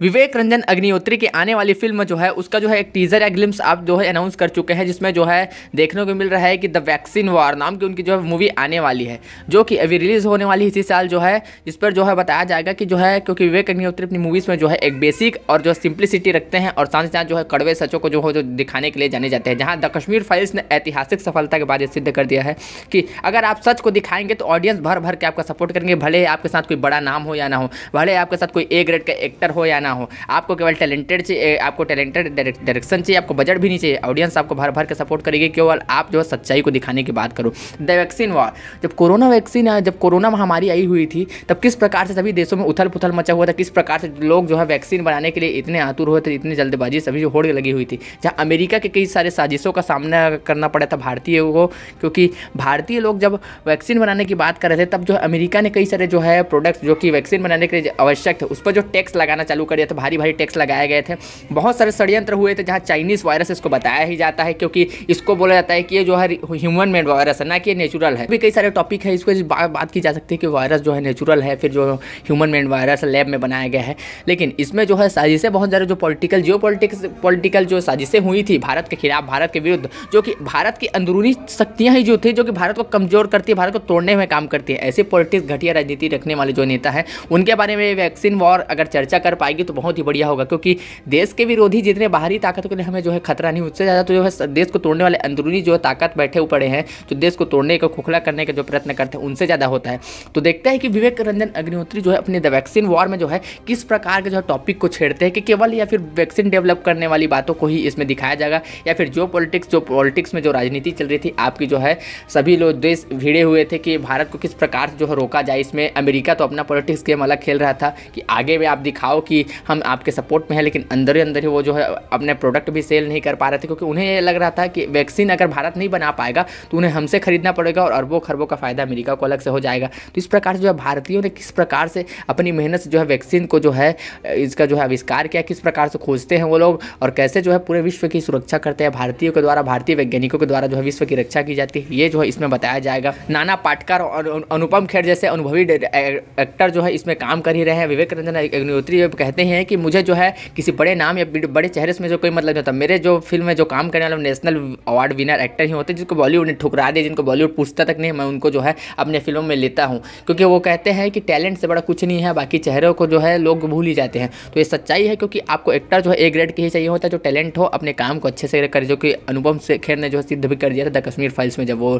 विवेक रंजन अग्निहोत्री की आने वाली फिल्म जो है उसका जो है एक टीज़र या ग्लिम्स आप जो है अनाउंस कर चुके हैं जिसमें जो है देखने को मिल रहा है कि द वैक्सीन वार नाम की उनकी जो है मूवी आने वाली है जो कि अभी रिलीज़ होने वाली इसी साल जो है जिस पर जो है बताया जाएगा कि जो है क्योंकि विवेक अग्निहोत्री अपनी मूवीज़ में जो है एक बेसिक और जो सिंप्लिसिटी रखते हैं और साथ ही साथ जो है कड़वे सचों को जो हो जो दिखाने के लिए जाने जाते हैं जहाँ द कश्मीर फाइल्स ने ऐतिहासिक सफलता के बाद यह सिद्ध कर दिया है कि अगर आप सच को दिखाएंगे तो ऑडियंस भर भर के आपका सपोर्ट करेंगे भले आपके साथ कोई बड़ा नाम हो या ना हो भले आपके साथ कोई ए ग्रेड का एक्टर हो या ना ना हो आपको केवल टैलेंटेड चाहिए आपको टैलेंटेड डायरेक्शन चाहिए आपको बजट भी नहीं चाहिए ऑडियंस आपको भर भर के सपोर्ट करेगी केवल आप जो है सच्चाई को दिखाने की बात करो द वैक्सीन वॉर जब कोरोना वैक्सीन जब कोरोना महामारी आई हुई थी तब किस प्रकार से सभी देशों में उथल पुथल मचा हुआ था किस प्रकार से लोग जो है वैक्सीन बनाने के लिए इतने आतुर हुए थे इतनी जल्दबाजी सभी होड़ लगी हुई थी जहाँ अमेरिका के कई सारे साजिशों का सामना करना पड़ा था भारतीय को क्योंकि भारतीय लोग जब वैक्सीन बनाने की बात कर रहे थे तब जो अमेरिका ने कई सारे जो है प्रोडक्ट्स जो कि वैक्सीन बनाने के लिए आवश्यक थे उस पर जो टैक्स लगाना चालू कर कर दिया था भारी भारी टैक्स लगाए गए थे बहुत सारे षडयंत्र हुए थे जहाँ चाइनीज़ वायरस इसको बताया ही जाता है क्योंकि इसको बोला जाता है कि ये जो है ह्यूमन मेड वायरस है ना कि नेचुरल है भी कई सारे टॉपिक है इसको बात की जा सकती है कि वायरस जो है नेचुरल है फिर जो ह्यूमन मेड वायरस लैब में बनाया गया है लेकिन इसमें जो है साजिशें बहुत ज़्यादा जो पॉलिटिकल जियो पॉलिटिकल जो साजिशें हुई थी भारत के खिलाफ भारत के विरुद्ध जो कि भारत की अंदरूनी शक्तियाँ ही जो थी जो कि भारत को कमज़ोर करती है भारत को तोड़ने में काम करती है ऐसी पॉलिटिक्स घटिया राजनीति रखने वाले जो नेता है उनके बारे में वैक्सीन वॉर अगर चर्चा कर पाएगी तो बहुत ही बढ़िया होगा क्योंकि देश के विरोधी जितने बाहरी ताकतों के लिए हमें जो है खतरा नहीं उससे ज़्यादा तो जो है देश को तोड़ने वाले अंदरूनी जो है ताकत बैठे पड़े हैं जो देश को तोड़ने का खोखला करने का जो प्रयत्न करते हैं उनसे ज़्यादा होता है तो देखते हैं कि विवेक रंजन अग्निहोत्री जो है अपने द वैक्सीन वॉर में जो है किस प्रकार के जो है टॉपिक को छेड़ते हैं कि केवल या फिर वैक्सीन डेवलप करने वाली बातों को ही इसमें दिखाया जाएगा या फिर जो पॉलिटिक्स जो पॉलिटिक्स में जो राजनीति चल रही थी आपकी जो है सभी लोग देश भिड़े हुए थे कि भारत को किस प्रकार से जो है रोका जाए इसमें अमेरिका तो अपना पॉलिटिक्स गेम अलग खेल रहा था कि आगे भी आप दिखाओ कि हम आपके सपोर्ट में है लेकिन अंदर ही अंदर ही वो जो है अपने प्रोडक्ट भी सेल नहीं कर पा रहे थे क्योंकि उन्हें ये लग रहा था कि वैक्सीन अगर भारत नहीं बना पाएगा तो उन्हें हमसे खरीदना पड़ेगा और अरबों खरबों का फ़ायदा अमेरिका को अलग से हो जाएगा तो इस प्रकार से जो है भारतीयों ने किस प्रकार से अपनी मेहनत से जो है वैक्सीन को जो है इसका जो है आविष्कार किया किस प्रकार से खोजते हैं वो लोग और कैसे जो है पूरे विश्व की सुरक्षा करते हैं भारतीयों के द्वारा भारतीय वैज्ञानिकों के द्वारा जो है विश्व की रक्षा की जाती है ये जो है इसमें बताया जाएगा नाना पाटकर और अनुपम खेर जैसे अनुभवी एक्टर जो है इसमें काम कर ही रहे हैं विवेक रंजन अग्निहोत्री कहते सकते हैं कि मुझे जो है किसी बड़े नाम या बड़े चेहरे से जो कोई मतलब नहीं होता मेरे जो फिल्म में जो काम करने वाले नेशनल अवार्ड विनर एक्टर ही होते हैं जिनको बॉलीवुड ने ठुकरा दे जिनको बॉलीवुड पूछता तक नहीं मैं उनको जो है अपने फिल्मों में लेता हूँ क्योंकि वो कहते हैं कि टैलेंट से बड़ा कुछ नहीं है बाकी चेहरों को जो है लोग भूल ही जाते हैं तो ये सच्चाई है क्योंकि आपको एक्टर जो है ए ग्रेड के ही चाहिए होता है जो टैलेंट हो अपने काम को अच्छे से करे जो कि अनुपम से खेर ने जो है सिद्ध भी कर दिया था द कश्मीर फाइल्स में जब वो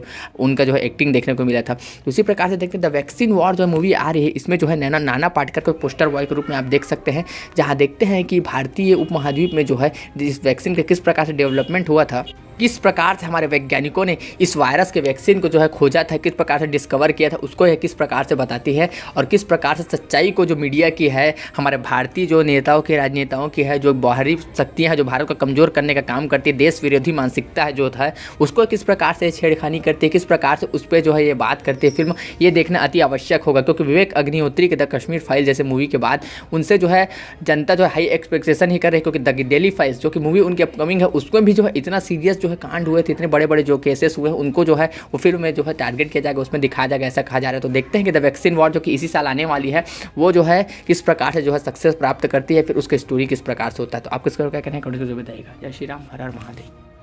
उनका जो है एक्टिंग देखने को मिला था तो उसी प्रकार से देखते हैं द वैक्सीन वॉर जो मूवी आ रही है इसमें जो है नैना नाना पाटकर को पोस्टर बॉय के रूप में आप देख सकते हैं जहाँ देखते हैं कि भारतीय उपमहाद्वीप में जो है इस वैक्सीन का किस प्रकार से डेवलपमेंट हुआ था किस प्रकार से हमारे वैज्ञानिकों ने इस वायरस के वैक्सीन को जो है खोजा था किस प्रकार से डिस्कवर किया था उसको यह किस प्रकार से बताती है और किस प्रकार से सच्चाई को जो मीडिया की है हमारे भारतीय जो नेताओं की राजनेताओं की है जो बाहरी शक्तियाँ हैं जो भारत को कमज़ोर करने का काम करती है देश विरोधी मानसिकता है जो है उसको किस प्रकार से छेड़खानी करती है किस प्रकार से उस पर जो है ये बात करती है फिल्म ये देखना अति आवश्यक होगा क्योंकि विवेक अग्निहोत्री के द कश्मीर फाइल जैसे मूवी के बाद उनसे जो है जनता जो है हाई एक्सपेक्टेशन ही कर रही है क्योंकि द डेली फाइल्स जो कि मूवी उनकी अपकमिंग है उसको भी जो है इतना सीरियस जो जो है कांड हुए थे इतने बड़े बड़े जो केसेस हुए उनको जो है वो फिल्म में जो है टारगेट किया जाएगा उसमें दिखाया जाएगा ऐसा कहा जा रहा है तो देखते हैं कि द वैक्सीन वॉर जो कि इसी साल आने वाली है वो जो है किस प्रकार से जो है सक्सेस प्राप्त करती है फिर उसकी स्टोरी किस प्रकार से होता है तो आप किस क्या कहना है जो बताएगा जय श्री राम हर हर महादेव